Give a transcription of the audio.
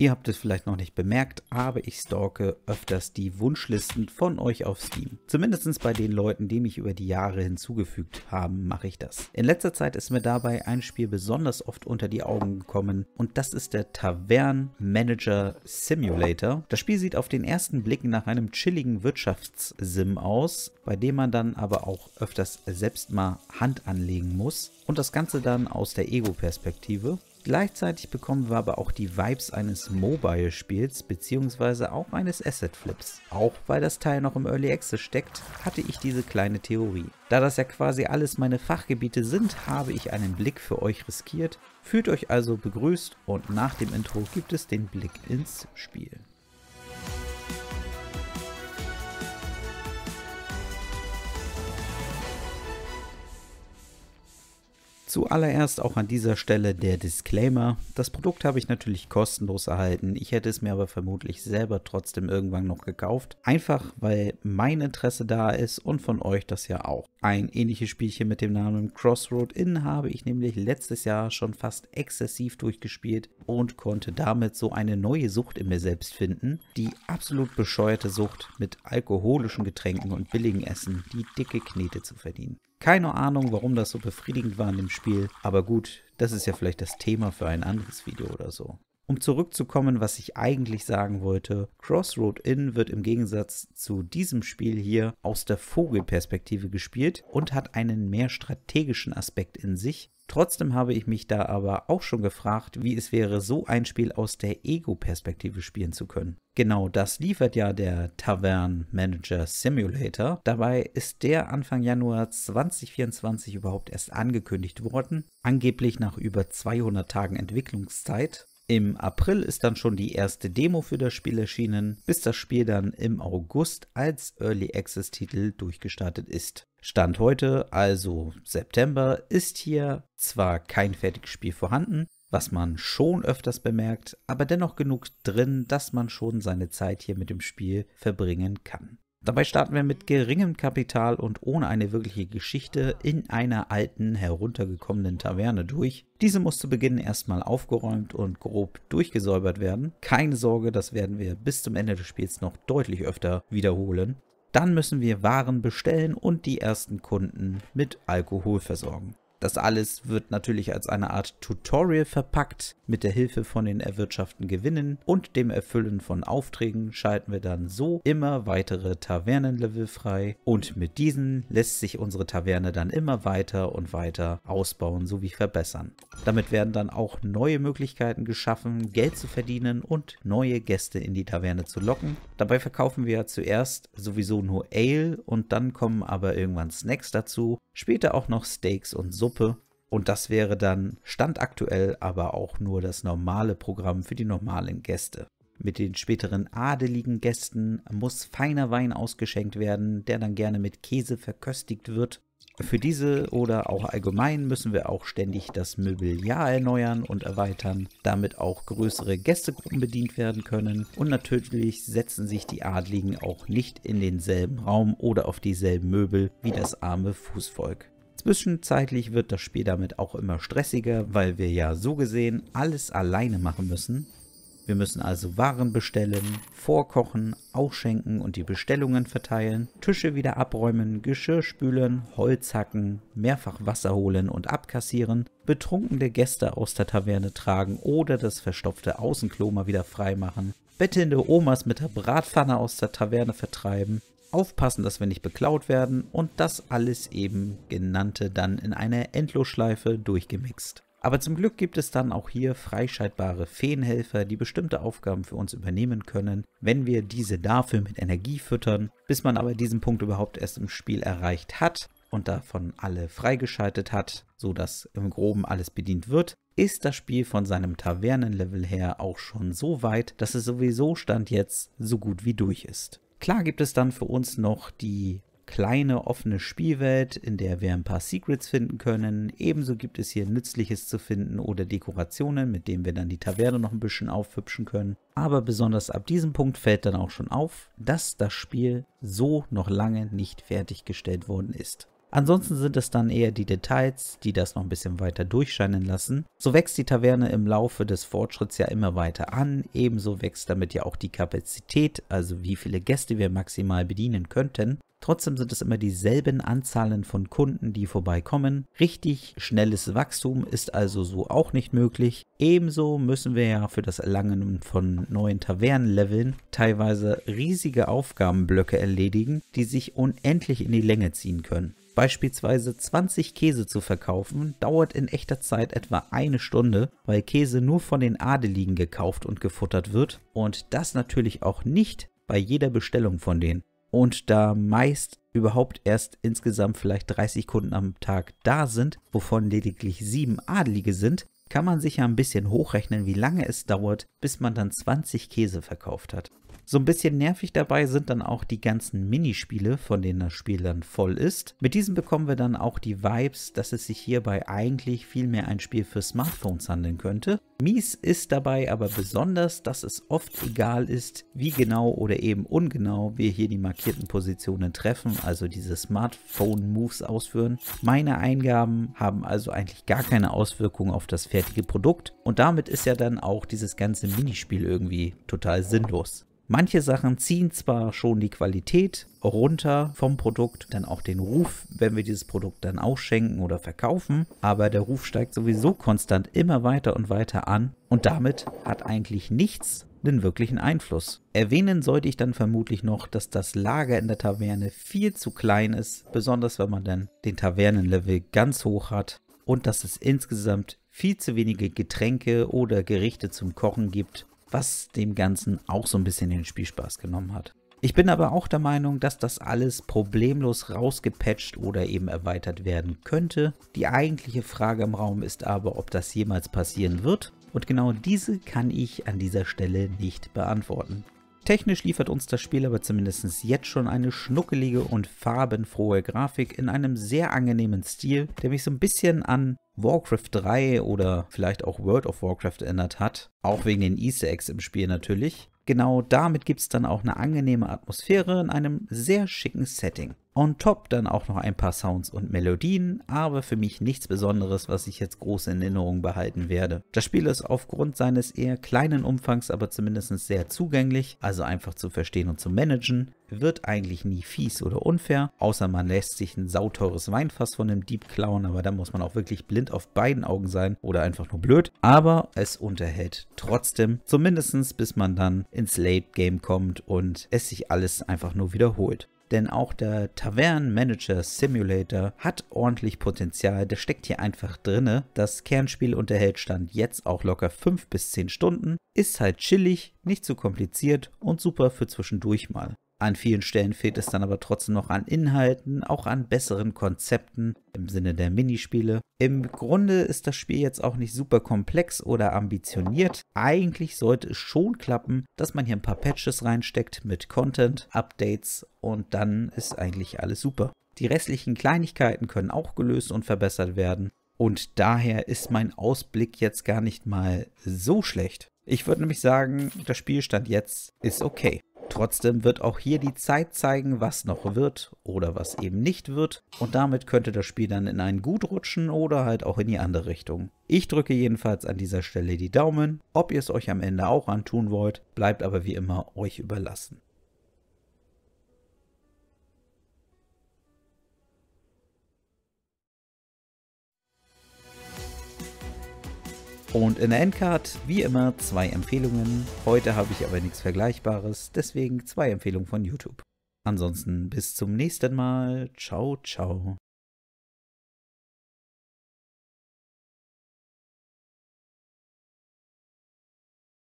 Ihr habt es vielleicht noch nicht bemerkt, aber ich stalke öfters die Wunschlisten von euch auf Steam. Zumindest bei den Leuten, die mich über die Jahre hinzugefügt haben, mache ich das. In letzter Zeit ist mir dabei ein Spiel besonders oft unter die Augen gekommen und das ist der Tavern Manager Simulator. Das Spiel sieht auf den ersten Blick nach einem chilligen Wirtschaftssim aus, bei dem man dann aber auch öfters selbst mal Hand anlegen muss und das Ganze dann aus der Ego-Perspektive. Gleichzeitig bekommen wir aber auch die Vibes eines Mobile-Spiels bzw. auch eines Asset-Flips. Auch weil das Teil noch im Early Access steckt, hatte ich diese kleine Theorie. Da das ja quasi alles meine Fachgebiete sind, habe ich einen Blick für euch riskiert. Fühlt euch also begrüßt und nach dem Intro gibt es den Blick ins Spiel. Zuallererst auch an dieser Stelle der Disclaimer. Das Produkt habe ich natürlich kostenlos erhalten. Ich hätte es mir aber vermutlich selber trotzdem irgendwann noch gekauft. Einfach weil mein Interesse da ist und von euch das ja auch. Ein ähnliches Spielchen mit dem Namen Crossroad Inn habe ich nämlich letztes Jahr schon fast exzessiv durchgespielt und konnte damit so eine neue Sucht in mir selbst finden. Die absolut bescheuerte Sucht mit alkoholischen Getränken und billigen Essen die dicke Knete zu verdienen. Keine Ahnung, warum das so befriedigend war in dem Spiel, aber gut, das ist ja vielleicht das Thema für ein anderes Video oder so. Um zurückzukommen, was ich eigentlich sagen wollte, Crossroad Inn wird im Gegensatz zu diesem Spiel hier aus der Vogelperspektive gespielt und hat einen mehr strategischen Aspekt in sich, Trotzdem habe ich mich da aber auch schon gefragt, wie es wäre, so ein Spiel aus der Ego-Perspektive spielen zu können. Genau das liefert ja der Tavern Manager Simulator. Dabei ist der Anfang Januar 2024 überhaupt erst angekündigt worden, angeblich nach über 200 Tagen Entwicklungszeit. Im April ist dann schon die erste Demo für das Spiel erschienen, bis das Spiel dann im August als Early Access Titel durchgestartet ist. Stand heute, also September, ist hier zwar kein fertiges Spiel vorhanden, was man schon öfters bemerkt, aber dennoch genug drin, dass man schon seine Zeit hier mit dem Spiel verbringen kann. Dabei starten wir mit geringem Kapital und ohne eine wirkliche Geschichte in einer alten, heruntergekommenen Taverne durch. Diese muss zu Beginn erstmal aufgeräumt und grob durchgesäubert werden. Keine Sorge, das werden wir bis zum Ende des Spiels noch deutlich öfter wiederholen. Dann müssen wir Waren bestellen und die ersten Kunden mit Alkohol versorgen. Das alles wird natürlich als eine Art Tutorial verpackt. Mit der Hilfe von den erwirtschafteten Gewinnen und dem Erfüllen von Aufträgen schalten wir dann so immer weitere Tavernenlevel frei. Und mit diesen lässt sich unsere Taverne dann immer weiter und weiter ausbauen sowie verbessern. Damit werden dann auch neue Möglichkeiten geschaffen, Geld zu verdienen und neue Gäste in die Taverne zu locken. Dabei verkaufen wir ja zuerst sowieso nur Ale und dann kommen aber irgendwann Snacks dazu Später auch noch Steaks und Suppe. Und das wäre dann standaktuell aber auch nur das normale Programm für die normalen Gäste. Mit den späteren adeligen Gästen muss feiner Wein ausgeschenkt werden, der dann gerne mit Käse verköstigt wird für diese oder auch allgemein müssen wir auch ständig das Mobiliar erneuern und erweitern, damit auch größere Gästegruppen bedient werden können und natürlich setzen sich die Adligen auch nicht in denselben Raum oder auf dieselben Möbel wie das arme Fußvolk. Zwischenzeitlich wird das Spiel damit auch immer stressiger, weil wir ja so gesehen alles alleine machen müssen wir müssen also Waren bestellen, vorkochen, ausschenken und die Bestellungen verteilen, Tische wieder abräumen, Geschirr spülen, Holz hacken, mehrfach Wasser holen und abkassieren, betrunkene Gäste aus der Taverne tragen oder das verstopfte Außenklo mal wieder freimachen, bettelnde Omas mit der Bratpfanne aus der Taverne vertreiben, aufpassen, dass wir nicht beklaut werden und das alles eben genannte dann in einer Endlosschleife durchgemixt. Aber zum Glück gibt es dann auch hier freischaltbare Feenhelfer, die bestimmte Aufgaben für uns übernehmen können, wenn wir diese dafür mit Energie füttern, bis man aber diesen Punkt überhaupt erst im Spiel erreicht hat und davon alle freigeschaltet hat, sodass im groben alles bedient wird, ist das Spiel von seinem Tavernenlevel her auch schon so weit, dass es sowieso Stand jetzt so gut wie durch ist. Klar gibt es dann für uns noch die kleine offene Spielwelt, in der wir ein paar Secrets finden können. Ebenso gibt es hier Nützliches zu finden oder Dekorationen, mit denen wir dann die Taverne noch ein bisschen aufhübschen können. Aber besonders ab diesem Punkt fällt dann auch schon auf, dass das Spiel so noch lange nicht fertiggestellt worden ist. Ansonsten sind es dann eher die Details, die das noch ein bisschen weiter durchscheinen lassen. So wächst die Taverne im Laufe des Fortschritts ja immer weiter an, ebenso wächst damit ja auch die Kapazität, also wie viele Gäste wir maximal bedienen könnten. Trotzdem sind es immer dieselben Anzahlen von Kunden, die vorbeikommen. Richtig schnelles Wachstum ist also so auch nicht möglich. Ebenso müssen wir ja für das Erlangen von neuen Tavernenleveln teilweise riesige Aufgabenblöcke erledigen, die sich unendlich in die Länge ziehen können. Beispielsweise 20 Käse zu verkaufen, dauert in echter Zeit etwa eine Stunde, weil Käse nur von den Adeligen gekauft und gefuttert wird und das natürlich auch nicht bei jeder Bestellung von denen und da meist überhaupt erst insgesamt vielleicht 30 Kunden am Tag da sind, wovon lediglich sieben Adelige sind, kann man sich ja ein bisschen hochrechnen, wie lange es dauert, bis man dann 20 Käse verkauft hat. So ein bisschen nervig dabei sind dann auch die ganzen Minispiele, von denen das Spiel dann voll ist. Mit diesen bekommen wir dann auch die Vibes, dass es sich hierbei eigentlich vielmehr ein Spiel für Smartphones handeln könnte. Mies ist dabei aber besonders, dass es oft egal ist, wie genau oder eben ungenau wir hier die markierten Positionen treffen, also diese Smartphone-Moves ausführen. Meine Eingaben haben also eigentlich gar keine Auswirkungen auf das fertige Produkt und damit ist ja dann auch dieses ganze Minispiel irgendwie total sinnlos. Manche Sachen ziehen zwar schon die Qualität runter vom Produkt, dann auch den Ruf, wenn wir dieses Produkt dann auch schenken oder verkaufen, aber der Ruf steigt sowieso konstant immer weiter und weiter an und damit hat eigentlich nichts einen wirklichen Einfluss. Erwähnen sollte ich dann vermutlich noch, dass das Lager in der Taverne viel zu klein ist, besonders wenn man dann den Tavernenlevel ganz hoch hat und dass es insgesamt viel zu wenige Getränke oder Gerichte zum Kochen gibt, was dem Ganzen auch so ein bisschen den Spielspaß genommen hat. Ich bin aber auch der Meinung, dass das alles problemlos rausgepatcht oder eben erweitert werden könnte. Die eigentliche Frage im Raum ist aber, ob das jemals passieren wird. Und genau diese kann ich an dieser Stelle nicht beantworten. Technisch liefert uns das Spiel aber zumindest jetzt schon eine schnuckelige und farbenfrohe Grafik in einem sehr angenehmen Stil, der mich so ein bisschen an Warcraft 3 oder vielleicht auch World of Warcraft erinnert hat. Auch wegen den Easter Eggs im Spiel natürlich. Genau damit gibt es dann auch eine angenehme Atmosphäre in einem sehr schicken Setting. On top dann auch noch ein paar Sounds und Melodien, aber für mich nichts Besonderes, was ich jetzt groß in Erinnerung behalten werde. Das Spiel ist aufgrund seines eher kleinen Umfangs aber zumindest sehr zugänglich, also einfach zu verstehen und zu managen, wird eigentlich nie fies oder unfair, außer man lässt sich ein sauteures Weinfass von dem Dieb klauen, aber da muss man auch wirklich blind auf beiden Augen sein oder einfach nur blöd, aber es unterhält trotzdem, zumindest bis man dann ins Late Game kommt und es sich alles einfach nur wiederholt denn auch der Tavern Manager Simulator hat ordentlich Potenzial, der steckt hier einfach drinne. Das Kernspiel unterhält Stand jetzt auch locker 5 bis 10 Stunden, ist halt chillig, nicht zu kompliziert und super für zwischendurch mal. An vielen Stellen fehlt es dann aber trotzdem noch an Inhalten, auch an besseren Konzepten im Sinne der Minispiele. Im Grunde ist das Spiel jetzt auch nicht super komplex oder ambitioniert. Eigentlich sollte es schon klappen, dass man hier ein paar Patches reinsteckt mit Content, Updates und dann ist eigentlich alles super. Die restlichen Kleinigkeiten können auch gelöst und verbessert werden. Und daher ist mein Ausblick jetzt gar nicht mal so schlecht. Ich würde nämlich sagen, das Spielstand jetzt ist okay. Trotzdem wird auch hier die Zeit zeigen, was noch wird oder was eben nicht wird und damit könnte das Spiel dann in einen Gut rutschen oder halt auch in die andere Richtung. Ich drücke jedenfalls an dieser Stelle die Daumen, ob ihr es euch am Ende auch antun wollt, bleibt aber wie immer euch überlassen. Und in der Endcard, wie immer, zwei Empfehlungen. Heute habe ich aber nichts Vergleichbares, deswegen zwei Empfehlungen von YouTube. Ansonsten bis zum nächsten Mal. Ciao, ciao.